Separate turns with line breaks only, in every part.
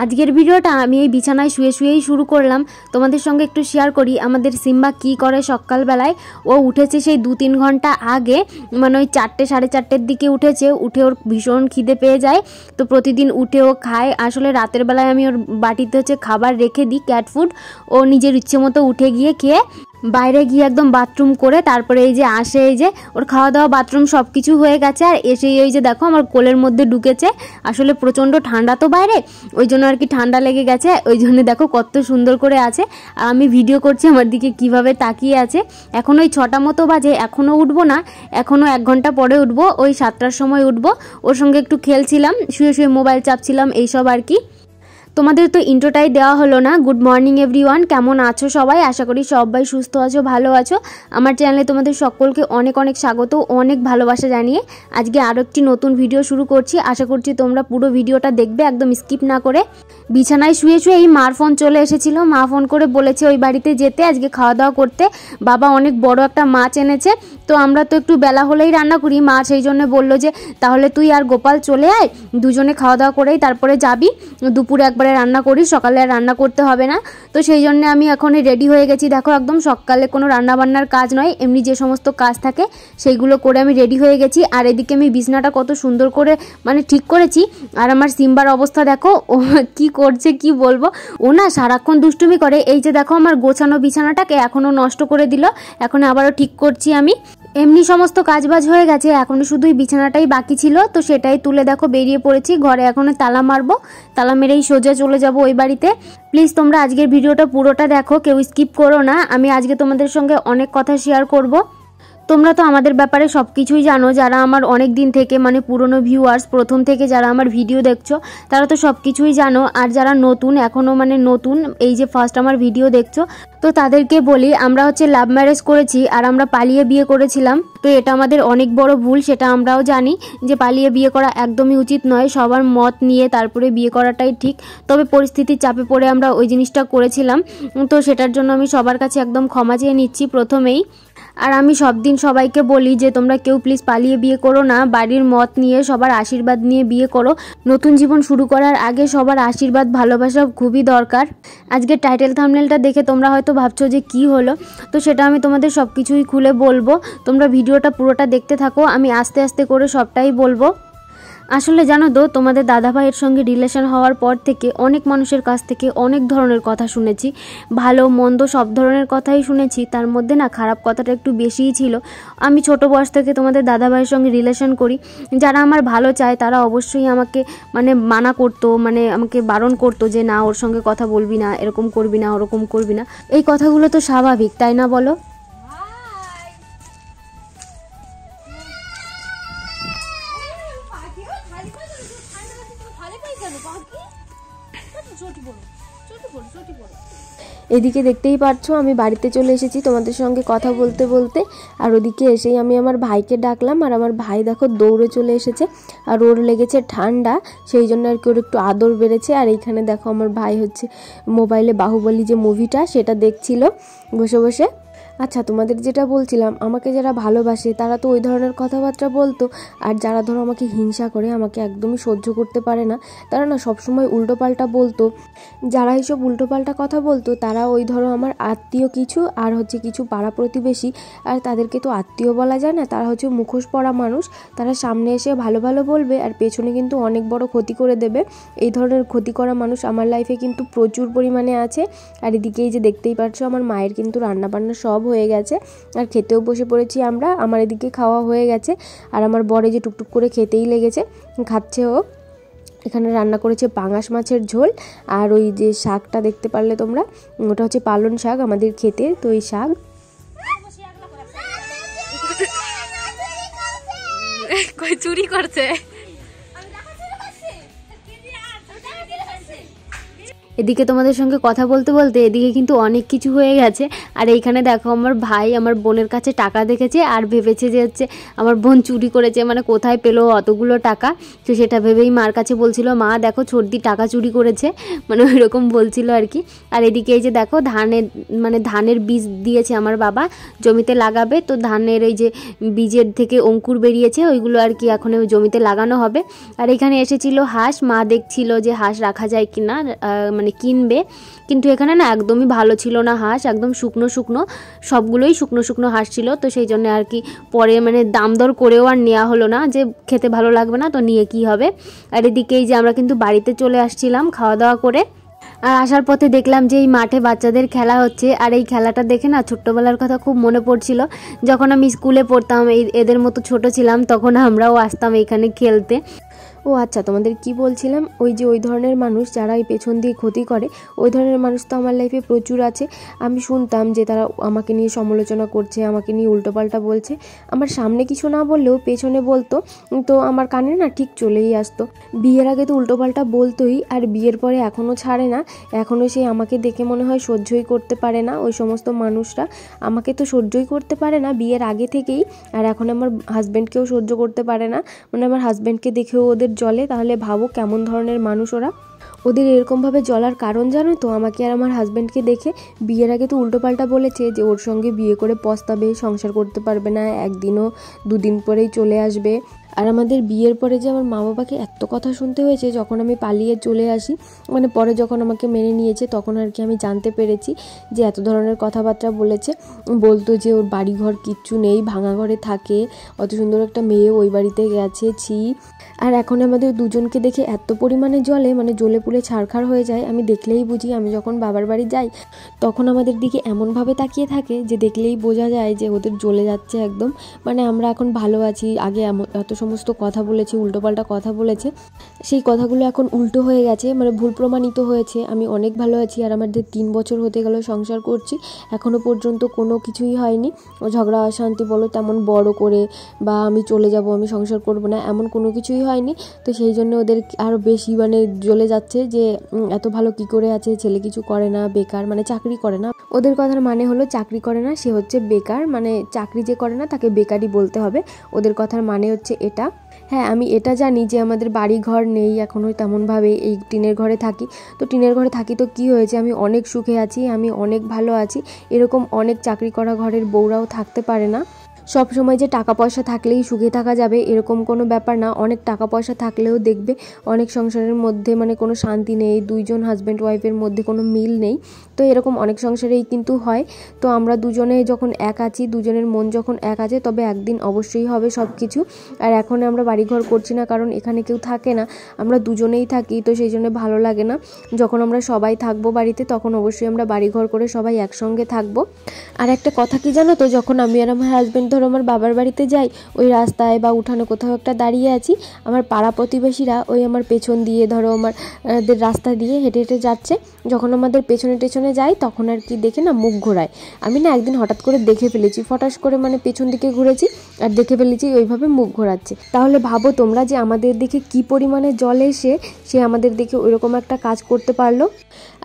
আজকের ভিডিওটা আমি এই বিছানায় শুয়ে শুয়েই শুরু করলাম তোমাদের সঙ্গে একটু শেয়ার করি আমাদের সিম্বা কি করে সকালবেলায় ও উঠেছে সেই দু তিন ঘন্টা আগে মানে ওই চারটে সাড়ে চারটের দিকে উঠেছে উঠে ওর ভীষণ খিদে পেয়ে যায় তো প্রতিদিন উঠে ও খায় আসলে রাতের বেলায় আমি ওর বাটিতে হচ্ছে খাবার রেখে দিই ক্যাট ফুড ও নিজের ইচ্ছে মতো উঠে গিয়ে খেয়ে বাইরে গিয়ে একদম বাথরুম করে তারপরে এই যে আসে এই যে ওর খাওয়া দাওয়া বাথরুম সব কিছু হয়ে গেছে আর এসে এই যে দেখো আমার কোলের মধ্যে ঢুকেছে আসলে প্রচণ্ড ঠান্ডা তো বাইরে ওই জন্য আর কি ঠান্ডা লেগে গেছে ওই জন্য দেখো কত সুন্দর করে আছে আর আমি ভিডিও করছি আমার দিকে কিভাবে তাকিয়ে আছে এখন ওই ছটা মতো বাজে এখনও উঠবো না এখনও এক ঘন্টা পরে উঠবো ওই সাতটার সময় উঠবো ওর সঙ্গে একটু খেলছিলাম শুয়ে শুয়ে মোবাইল চাপছিলাম এইসব আর কি তোমাদের তো ইন্ট্রোটাই দেওয়া হলো না গুড মর্নিং এভরিওয়ান কেমন আছো সবাই আশা করি সবাই সুস্থ আছো ভালো আছো আমার চ্যানেলে তোমাদের সকলকে অনেক অনেক স্বাগত অনেক ভালোবাসা জানিয়ে আজকে আরও একটি নতুন ভিডিও শুরু করছি আশা করছি তোমরা পুরো ভিডিওটা দেখবে একদম স্কিপ না করে বিছানায় শুয়ে শুয়ে এই মার ফোন চলে এসেছিল মা ফোন করে বলেছে ওই বাড়িতে যেতে আজকে খাওয়া দাওয়া করতে বাবা অনেক বড় একটা মাছ এনেছে তো আমরা তো একটু বেলা হলেই রান্না করি মা সেই জন্য বললো যে তাহলে তুই আর গোপাল চলে আয় দুজনে খাওয়া দাওয়া করেই তারপরে যাবি দুপুরে একবার একবারে রান্না করি সকালে আর রান্না করতে হবে না তো সেই জন্য আমি এখনই রেডি হয়ে গেছি দেখো একদম সকালে কোনো রান্নাবান্নার কাজ নয় এমনি যে সমস্ত কাজ থাকে সেইগুলো করে আমি রেডি হয়ে গেছি আর এদিকে আমি বিছনাটা কত সুন্দর করে মানে ঠিক করেছি আর আমার সিম্বার অবস্থা দেখো ও কী করছে কি বলবো ও না সারাক্ষণ দুষ্টুমি করে এই যে দেখো আমার গোছানো বিছানাটাকে এখনও নষ্ট করে দিল এখন আবারও ঠিক করছি আমি এমনি সমস্ত কাজবাজ হয়ে গেছে এখন শুধুই বিছানাটাই বাকি ছিল তো সেটাই তুলে দেখো বেরিয়ে পড়েছি ঘরে এখন তালা মারবো তালা মেরেই সোজা চলে যাব ওই বাড়িতে প্লিজ তোমরা আজকের ভিডিওটা পুরোটা দেখো কেউ স্কিপ করো না আমি আজকে তোমাদের সঙ্গে অনেক কথা শেয়ার করবো তোমরা তো আমাদের ব্যাপারে সব কিছুই জানো যারা আমার অনেক দিন থেকে মানে পুরনো ভিউয়ার্স প্রথম থেকে যারা আমার ভিডিও দেখছো তারা তো সব কিছুই জানো আর যারা নতুন এখনও মানে নতুন এই যে ফার্স্ট আমার ভিডিও দেখছো তো তাদেরকে বলি আমরা হচ্ছে লাভ ম্যারেজ করেছি আর আমরা পালিয়ে বিয়ে করেছিলাম তো এটা আমাদের অনেক বড় ভুল সেটা আমরাও জানি যে পালিয়ে বিয়ে করা একদমই উচিত নয় সবার মত নিয়ে তারপরে বিয়ে করাটাই ঠিক তবে পরিস্থিতির চাপে পড়ে আমরা ওই জিনিসটা করেছিলাম তো সেটার জন্য আমি সবার কাছে একদম ক্ষমা চেয়ে নিচ্ছি প্রথমেই আর আমি সব দিন সবাইকে বলি যে তোমরা কেউ প্লিজ পালিয়ে বিয়ে করো না বাড়ির মত নিয়ে সবার আশীর্বাদ নিয়ে বিয়ে করো নতুন জীবন শুরু করার আগে সবার আশীর্বাদ ভালোবাসা খুবই দরকার আজকে টাইটেল থামনেলটা দেখে তোমরা হয়তো ভাবছো যে কি হলো তো সেটা আমি তোমাদের সব কিছুই খুলে বলবো তোমরা ভিডিওটা পুরোটা দেখতে থাকো আমি আস্তে আস্তে করে সবটাই বলবো আসলে জানো তো তোমাদের দাদাভাইয়ের সঙ্গে রিলেশন হওয়ার পর থেকে অনেক মানুষের কাছ থেকে অনেক ধরনের কথা শুনেছি ভালো মন্দ সব ধরনের কথাই শুনেছি তার মধ্যে না খারাপ কথাটা একটু বেশিই ছিল আমি ছোট বয়স থেকে তোমাদের দাদাভাইয়ের সঙ্গে রিলেশন করি যারা আমার ভালো চায় তারা অবশ্যই আমাকে মানে মানা করতো মানে আমাকে বারণ করতো যে না ওর সঙ্গে কথা বলবি না এরকম করবি না ওরকম করবি না এই কথাগুলো তো স্বাভাবিক তাই না বলো
এদিকে দেখতেই পারছো আমি বাড়িতে চলে এসেছি তোমাদের সঙ্গে কথা বলতে বলতে আর ওদিকে এসেই আমি আমার ভাইকে ডাকলাম আর আমার ভাই দেখো দৌড়ে চলে এসেছে আর ওর লেগেছে ঠান্ডা সেই জন্য আর কি ওর একটু আদর বেড়েছে আর এইখানে দেখো আমার ভাই হচ্ছে মোবাইলে বাহুবলী যে মুভিটা সেটা দেখছিল বসে বসে আচ্ছা তোমাদের যেটা বলছিলাম আমাকে যারা ভালোবাসে তারা তো ওই ধরনের কথাবার্তা বলতো আর যারা ধরো আমাকে হিংসা করে আমাকে একদমই সহ্য করতে পারে না তারা না সবসময় উল্টোপাল্টা বলতো যারা এইসব উল্টোপাল্টা কথা বলতো তারা ওই ধরো আমার আত্মীয় কিছু আর হচ্ছে কিছু পাড়া প্রতিবেশী আর তাদেরকে তো আত্মীয় বলা যায় না তারা হচ্ছে মুখোশ পড়া মানুষ তারা সামনে এসে ভালো ভালো বলবে আর পেছনে কিন্তু অনেক বড় ক্ষতি করে দেবে এই ধরনের ক্ষতি করা মানুষ আমার লাইফে কিন্তু প্রচুর পরিমাণে আছে আর এদিকে এই যে দেখতেই পাচ্ছ আমার মায়ের কিন্তু রান্নাবান্না সব হয়ে গেছে আর খেতেও বসে পড়েছি আমরা আমার এদিকে খাওয়া হয়ে গেছে আর আমার বরে যে টুকটুক করে খেতেই লেগেছে খাচ্ছে ও এখানে রান্না করেছে পাঙাশ মাছের ঝোল আর ওই যে শাকটা দেখতে পারলে তোমরা ওটা হচ্ছে পালন শাক আমাদের খেতে তো ওই শাক
চুরি করছে এদিকে তোমাদের সঙ্গে কথা বলতে বলতে এদিকে কিন্তু অনেক কিছু হয়ে গেছে আর এইখানে দেখো আমার ভাই আমার বোনের কাছে টাকা দেখেছে আর ভেবেছে যে হচ্ছে আমার বোন চুরি করেছে মানে কোথায় পেলো অতগুলো টাকা তো সেটা ভেবেই মার কাছে বলছিল মা দেখো ছর্দি টাকা চুরি করেছে মানে ওই রকম বলছিল আর কি আর এদিকে এই যে দেখো ধানের মানে ধানের বীজ দিয়েছে আমার বাবা জমিতে লাগাবে তো ধানের এই যে বীজের থেকে অঙ্কুর বেরিয়েছে ওইগুলো আর কি এখন জমিতে লাগানো হবে আর এখানে এসেছিল হাঁস মা দেখছিল যে হাঁস রাখা যায় কি না মানে কিনবে কিন্তু এখানে না একদমই ভালো ছিল না হাঁস একদম শুকনো শুকনো সবগুলোই শুকনো শুকনো হাঁস ছিল তো সেই জন্য আর কি পরে মানে দাম দর করেও আর নেওয়া হলো না যে খেতে ভালো লাগবে না তো নিয়ে কি হবে আর এদিকেই যে আমরা কিন্তু বাড়িতে চলে আসছিলাম খাওয়া দাওয়া করে আর আসার পথে দেখলাম যে এই মাঠে বাচ্চাদের খেলা হচ্ছে আর এই খেলাটা দেখে না ছোট্টবেলার কথা খুব মনে পড়ছিল যখন আমি স্কুলে পড়তাম এই এদের মতো ছোট ছিলাম তখন আমরাও আসতাম এখানে খেলতে ও আচ্ছা তোমাদের কি বলছিলাম ওই
যে ওই ধরনের মানুষ যারা এই পেছন দিয়ে ক্ষতি করে ওই ধরনের মানুষ তো আমার লাইফে প্রচুর আছে আমি শুনতাম যে তারা আমাকে নিয়ে সমালোচনা করছে আমাকে নিয়ে উল্টোপাল্টা বলছে আমার সামনে কিছু না বললেও পেছনে বলতো তো আমার কানে না ঠিক চলেই আসতো বিয়ের আগে তো উল্টোপাল্টা বলতোই আর বিয়ের পরে এখনও ছাড়ে না এখনও সেই আমাকে দেখে মনে হয় সহ্যই করতে পারে না ওই সমস্ত মানুষরা আমাকে তো সহ্যই করতে পারে না বিয়ের আগে থেকেই আর এখন আমার হাজব্যান্ডকেও সহ্য করতে পারে না মানে আমার হাজব্যান্ডকে দেখেও ওদের জলে তাহলে ভাবো কেমন ধরনের মানুষ ওরা ওদের এরকমভাবে জলার কারণ জানো তো আমাকে আর আমার হাজব্যান্ডকে দেখে বিয়ের আগে তো উল্টোপাল্টা বলেছে যে ওর সঙ্গে বিয়ে করে পস্তাবে সংসার করতে পারবে না একদিনও দুদিন পরেই চলে আসবে আর আমাদের বিয়ের পরে যে আমার মা বাবাকে এত কথা শুনতে হয়েছে যখন আমি পালিয়ে চলে আসি মানে পরে যখন আমাকে মেনে নিয়েছে তখন আর কি আমি জানতে পেরেছি যে এত ধরনের কথাবার্তা বলেছে বলতো যে ওর বাড়িঘর কিচ্ছু নেই ভাঙা ঘরে থাকে অত সুন্দর একটা মেয়ে ওই বাড়িতে গেছে ছি আর এখন আমাদের দুজনকে দেখে এত পরিমাণে জলে মানে জলে পুলে ছাড়খাড় হয়ে যায় আমি দেখলেই বুঝি আমি যখন বাবার বাড়ি যাই তখন আমাদের দিকে এমনভাবে তাকিয়ে থাকে যে দেখলেই বোঝা যায় যে ওদের জ্বলে যাচ্ছে একদম মানে আমরা এখন ভালো আছি আগে এত সমস্ত কথা বলেছি উল্টোপাল্টা কথা বলেছে সেই কথাগুলো এখন উল্টো হয়ে গেছে মানে ভুল প্রমাণিত হয়েছে আমি অনেক ভালো আছি আর আমাদের তিন বছর হতে গেল সংসার করছি এখনও পর্যন্ত কোনো কিছুই হয়নি ঝগড়া অশান্তি বলো তেমন বড় করে বা আমি চলে যাব আমি সংসার করব না এমন কোনো কিছুই হয়নি তো সেই জন্য ওদের আরও বেশি মানে জ্বলে যাচ্ছে যে এত ভালো কি করে আছে ছেলে কিছু করে না বেকার মানে চাকরি করে না ওদের কথার মানে হলো চাকরি করে না সে হচ্ছে বেকার মানে চাকরি যে করে না তাকে বেকারই বলতে হবে ওদের কথার মানে হচ্ছে এটা হ্যাঁ আমি এটা জানি যে আমাদের বাড়ি ঘর নেই এখনও তেমনভাবে এই টিনের ঘরে থাকি তো টিনের ঘরে থাকি তো কি হয়েছে আমি অনেক সুখে আছি আমি অনেক ভালো আছি এরকম অনেক চাকরি করা ঘরের বউরাও থাকতে পারে না সব সময় যে টাকা পয়সা থাকলেই সুখে থাকা যাবে এরকম কোনো ব্যাপার না অনেক টাকা পয়সা থাকলেও দেখবে অনেক সংসারের মধ্যে মানে কোনো শান্তি নেই দুইজন হাজব্যান্ড ওয়াইফের মধ্যে কোনো মিল নেই তো এরকম অনেক সংসারেই কিন্তু হয় তো আমরা দুজনে যখন এক আছি দুজনের মন যখন এক আছে তবে একদিন অবশ্যই হবে সব কিছু আর এখন আমরা বাড়িঘর করছি না কারণ এখানে কেউ থাকে না আমরা দুজনেই থাকি তো সেই জন্য ভালো লাগে না যখন আমরা সবাই থাকবো বাড়িতে তখন অবশ্যই আমরা বাড়িঘর করে সবাই একসঙ্গে থাকবো আর একটা কথা কি জানো তো যখন আমি আর আমার হাজব্যান্ড ধরো আমার বাবার বাড়িতে যাই ওই রাস্তায় বা উঠানে কোথাও একটা দাঁড়িয়ে আছি আমার পাড়া প্রতিবেশীরা ওই আমার পেছন দিয়ে ধরো আমার রাস্তা দিয়ে হেঁটে হেঁটে যাচ্ছে যখন আমাদের পেছনে টেছনে যাই তখন আর কি দেখে না মুখ ঘোরায় আমি না একদিন হঠাৎ করে দেখে ফেলেছি ফটাস করে মানে পেছন দিকে ঘুরেছি আর দেখে ফেলেছি ওইভাবে মুখ ঘোরাচ্ছে তাহলে ভাবো তোমরা যে আমাদের দিকে কি পরিমাণে জল এসে সে আমাদের দিকে ওইরকম একটা কাজ করতে পারলো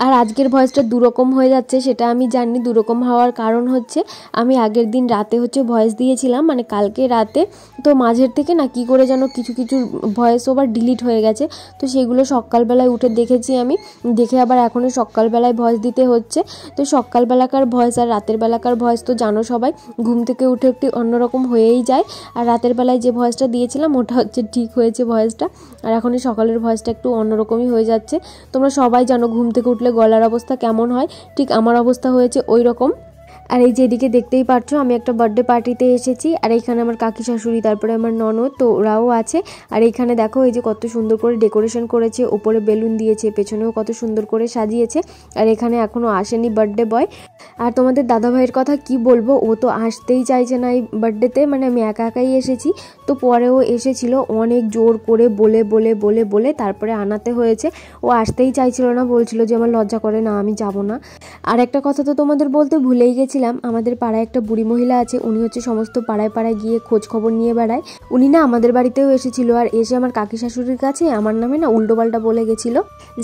আর আজকের ভয়েসটা দুরকম হয়ে যাচ্ছে সেটা আমি জানি দুরকম হওয়ার কারণ হচ্ছে আমি আগের দিন রাতে হচ্ছে ভয়েস দিয়েছিলাম মানে কালকে রাতে তো মাঝের থেকে না কি করে যেন কিছু কিছু ভয়েস ওভার ডিলিট হয়ে গেছে তো সেগুলো সকালবেলায় উঠে দেখেছি আমি দেখে আবার এখনও সকালবেলায় ভয়েস দিতে হচ্ছে তো সকালবেলাকার ভয়েস আর রাতের বেলাকার ভয়েস তো জানো সবাই ঘুম থেকে উঠে একটি অন্যরকম হয়েই যায় আর রাতের বেলায় যে ভয়েসটা দিয়েছিলাম ওটা হচ্ছে ঠিক হয়েছে ভয়েসটা আর এখন সকালের ভয়েসটা একটু অন্যরকমই হয়ে যাচ্ছে তোমরা সবাই জানো ঘুম থেকে উঠলে গলার অবস্থা কেমন হয় ঠিক আমার অবস্থা হয়েছে ওই রকম আর এই যেদিকে দেখতেই পাচ্ছ আমি একটা বার্থডে পার্টিতে এসেছি আর এইখানে আমার কাকি শাশুড়ি তারপরে আমার ননদ তো ওরাও আছে আর এইখানে দেখো এই যে কত সুন্দর করে ডেকোরেশন করেছে ওপরে বেলুন দিয়েছে পেছনেও কত সুন্দর করে সাজিয়েছে আর এখানে এখনও আসেনি বার্থডে বয় আর তোমাদের দাদাভাইয়ের কথা কি বলবো ও তো আসতেই চাইছে না এই বার্থডেতে মানে আমি একা একাই এসেছি তো পরেও এসেছিল অনেক জোর করে বলে বলে বলে বলে তারপরে আনাতে হয়েছে ও আসতেই চাইছিল না বলছিল যে আমার লজ্জা করে না আমি যাব না আর একটা কথা তো তোমাদের বলতে ভুলেই গেছি বলছিলাম আমাদের পাড়ায় একটা বুড়ি মহিলা আছে উনি হচ্ছে সমস্ত পাড়ায় পাড়ায় গিয়ে খোঁজ খবর নিয়ে বেড়ায় উনি না আমাদের বাড়িতেও এসেছিল আর এসে আমার কাকি শাশুড়ির কাছে আমার নামে না উল্টোপাল্টা বলে গেছিল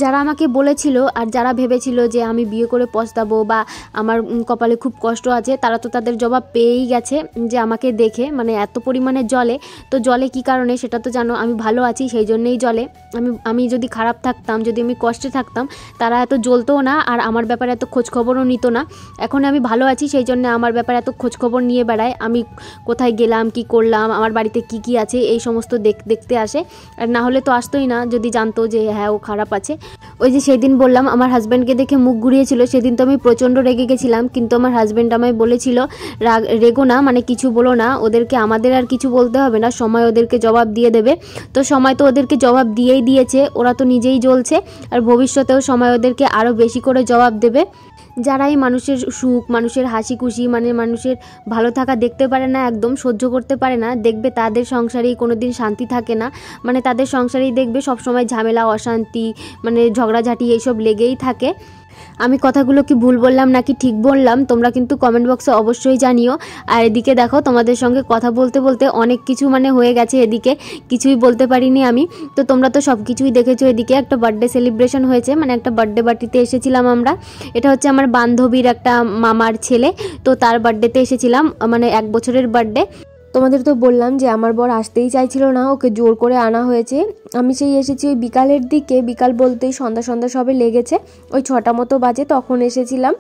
যারা আমাকে বলেছিল আর যারা ভেবেছিল যে আমি বিয়ে করে পস্তাবো বা আমার কপালে খুব কষ্ট আছে তারা তো তাদের জবাব পেয়েই গেছে যে আমাকে দেখে মানে এত পরিমাণে জলে তো জলে কি কারণে সেটা তো জানো আমি ভালো আছি সেই জন্যেই জলে আমি আমি যদি খারাপ থাকতাম যদি আমি কষ্টে থাকতাম তারা এত জ্বলতো না আর আমার ব্যাপারে এত খোঁজখবরও নিত না এখন আমি ভালো আছি আছি সেই জন্য আমার ব্যাপারে এত খোঁজখবর নিয়ে বেড়ায় আমি কোথায় গেলাম কি করলাম আমার বাড়িতে কি কি আছে এই সমস্ত দেখতে আসে আর না হলে তো আসতোই না যদি জানতো যে হ্যাঁ ও খারাপ আছে ওই যে সেদিন বললাম আমার হাজব্যান্ডকে দেখে মুখ ঘুরিয়েছিল সেদিন তো আমি প্রচণ্ড রেগে গেছিলাম কিন্তু আমার হাজব্যান্ড আমায় বলেছিল রাগ রেগো না মানে কিছু বলো না ওদেরকে আমাদের আর কিছু বলতে হবে না সময় ওদেরকে জবাব দিয়ে দেবে তো সময় তো ওদেরকে জবাব দিয়েই দিয়েছে ওরা তো নিজেই জ্বলছে আর ভবিষ্যতেও সময় ওদেরকে আরও বেশি করে জবাব দেবে যারাই মানুষের সুখ মানুষের হাসি খুশি মানে মানুষের ভালো থাকা দেখতে পারে না একদম সহ্য করতে পারে না দেখবে তাদের সংসারেই কোনো দিন শান্তি থাকে না মানে তাদের সংসারেই দেখবে সবসময় ঝামেলা অশান্তি মানে ঝগড়াঝাটি এইসব লেগেই থাকে আমি কথাগুলো কি ভুল বললাম নাকি ঠিক বললাম তোমরা কিন্তু কমেন্ট বক্সে অবশ্যই জানিও আর এদিকে দেখো তোমাদের সঙ্গে কথা বলতে বলতে অনেক কিছু মানে হয়ে গেছে এদিকে কিছুই বলতে পারিনি আমি তো তোমরা তো সব কিছুই দেখেছো এদিকে একটা বার্থডে সেলিব্রেশন হয়েছে মানে একটা বার্থডে পার্টিতে এসেছিলাম আমরা এটা হচ্ছে আমার বান্ধবীর একটা মামার ছেলে তো তার বার্থডেতে এসেছিলাম মানে এক বছরের বার্থডে তোমাদের তো বললাম যে
আমার বর আসতেই চাইছিল না ওকে জোর করে আনা হয়েছে আমি সেই এসেছি ওই বিকালের দিকে বিকাল বলতেই সন্ধ্যা সন্ধ্যা সবে লেগেছে ওই ছটা মতো বাজে তখন এসেছিলাম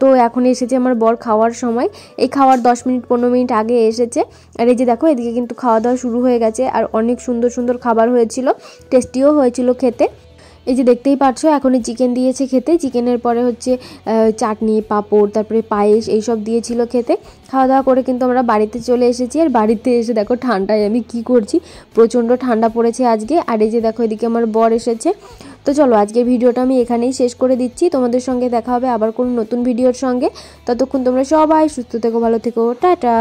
তো এখন এসেছে আমার বর খাওয়ার সময় এই খাওয়ার দশ মিনিট পনেরো মিনিট আগে এসেছে আর এই যে দেখো এদিকে কিন্তু খাওয়া দাওয়া শুরু হয়ে গেছে আর অনেক সুন্দর সুন্দর খাবার হয়েছিল টেস্টিও হয়েছিল খেতে এই যে দেখতেই পাচ্ছ এখনই চিকেন দিয়েছে খেতে চিকেনের পরে হচ্ছে চাটনি পাঁপড় তারপরে পায়েস এইসব দিয়েছিল খেতে খাওয়া দাওয়া করে কিন্তু আমরা বাড়িতে চলে এসেছি আর বাড়িতে এসে দেখো ঠান্ডায় আমি কি করছি প্রচণ্ড ঠান্ডা পড়েছে আজকে আর এই যে দেখো এদিকে আমার বর এসেছে তো চলো আজকে ভিডিওটা আমি এখানেই শেষ করে দিচ্ছি তোমাদের সঙ্গে দেখা হবে আবার কোনো নতুন ভিডিওর সঙ্গে ততক্ষণ তোমরা সবাই সুস্থ থেকো ভালো থেকো টাটা